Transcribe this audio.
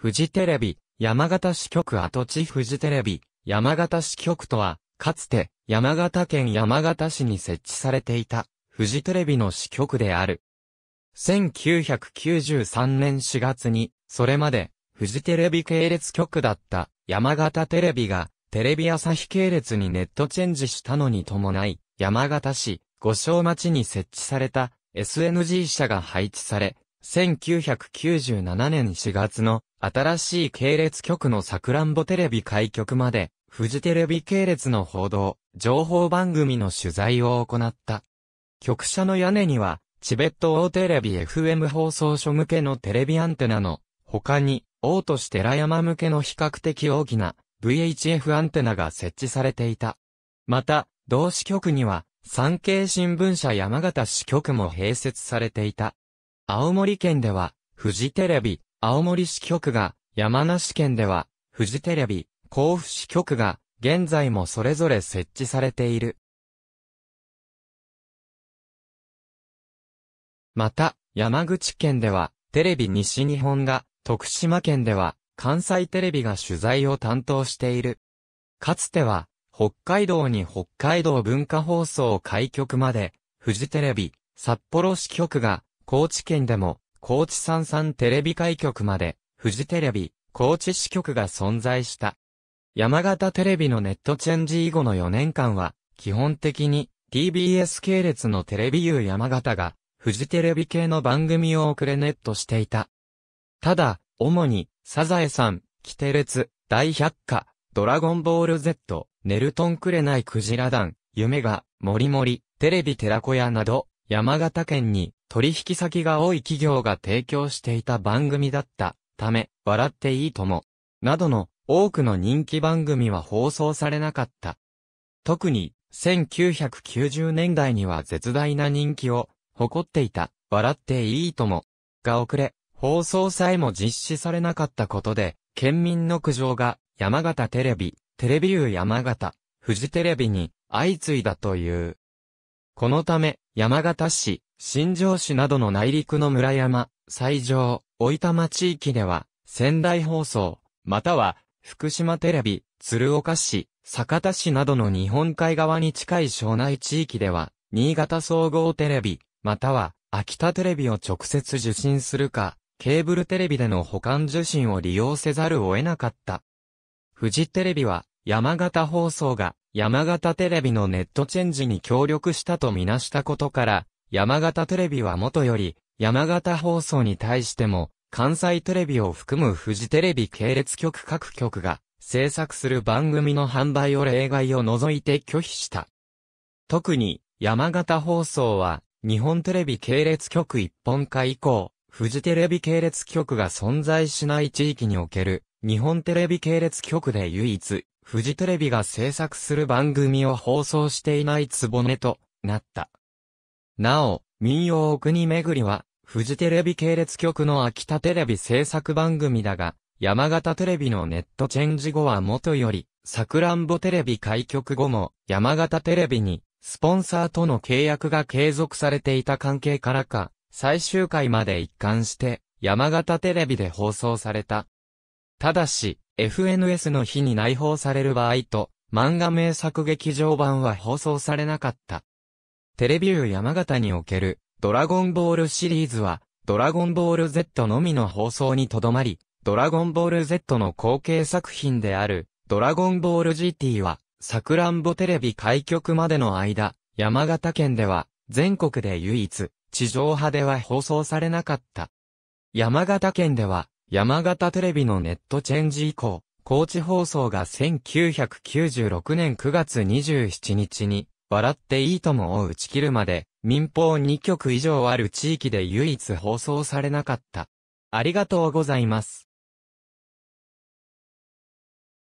フジテレビ、山形支局跡地フジテレビ、山形支局とは、かつて、山形県山形市に設置されていた、フジテレビの支局である。1993年4月に、それまで、フジテレビ系列局だった、山形テレビが、テレビ朝日系列にネットチェンジしたのに伴い、山形市、五章町に設置された、SNG 社が配置され、1997年4月の新しい系列局のさくらんぼテレビ開局まで、フジテレビ系列の報道、情報番組の取材を行った。局舎の屋根には、チベット大テレビ FM 放送所向けのテレビアンテナの、他に、王都市寺山向けの比較的大きな VHF アンテナが設置されていた。また、同支局には、産経新聞社山形支局も併設されていた。青森県では、フジテレビ、青森支局が、山梨県では、富士テレビ、甲府支局が、現在もそれぞれ設置されている。また、山口県では、テレビ西日本が、徳島県では、関西テレビが取材を担当している。かつては、北海道に北海道文化放送開局まで、富士テレビ、札幌支局が、高知県でも、高知三三テレビ開局まで、フジテレビ、高知支局が存在した。山形テレビのネットチェンジ以後の4年間は、基本的に TBS 系列のテレビ U 山形が、フジテレビ系の番組を遅れネットしていた。ただ、主に、サザエさん、キテレツ、大百科、ドラゴンボール Z、ネルトンくれないクジラ団、夢が、モリモリ、テレビ寺子屋など、山形県に取引先が多い企業が提供していた番組だったため、笑っていいとも、などの多くの人気番組は放送されなかった。特に、1990年代には絶大な人気を誇っていた、笑っていいとも、が遅れ、放送さえも実施されなかったことで、県民の苦情が山形テレビ、テレビユー山形、フジテレビに相次いだという。このため、山形市、新庄市などの内陸の村山、西条、大玉地域では、仙台放送、または、福島テレビ、鶴岡市、酒田市などの日本海側に近い庄内地域では、新潟総合テレビ、または、秋田テレビを直接受信するか、ケーブルテレビでの保管受信を利用せざるを得なかった。富士テレビは、山形放送が山形テレビのネットチェンジに協力したとみなしたことから、山形テレビはもとより、山形放送に対しても、関西テレビを含むフジテレビ系列局各局が、制作する番組の販売を例外を除いて拒否した。特に、山形放送は、日本テレビ系列局一本化以降、フジテレビ系列局が存在しない地域における、日本テレビ系列局で唯一、フジテレビが制作する番組を放送していないつぼねとなった。なお、民謡お国巡りは、フジテレビ系列局の秋田テレビ制作番組だが、山形テレビのネットチェンジ後はもとより、さくらんぼテレビ開局後も、山形テレビに、スポンサーとの契約が継続されていた関係からか、最終回まで一貫して、山形テレビで放送された。ただし、FNS の日に内包される場合と、漫画名作劇場版は放送されなかった。テレビュー山形における、ドラゴンボールシリーズは、ドラゴンボール Z のみの放送にとどまり、ドラゴンボール Z の後継作品である、ドラゴンボール GT は、サクラんぼテレビ開局までの間、山形県では、全国で唯一、地上波では放送されなかった。山形県では、山形テレビのネットチェンジ以降、高知放送が1996年9月27日に、笑っていいともを打ち切るまで、民放2局以上ある地域で唯一放送されなかった。ありがとうございます。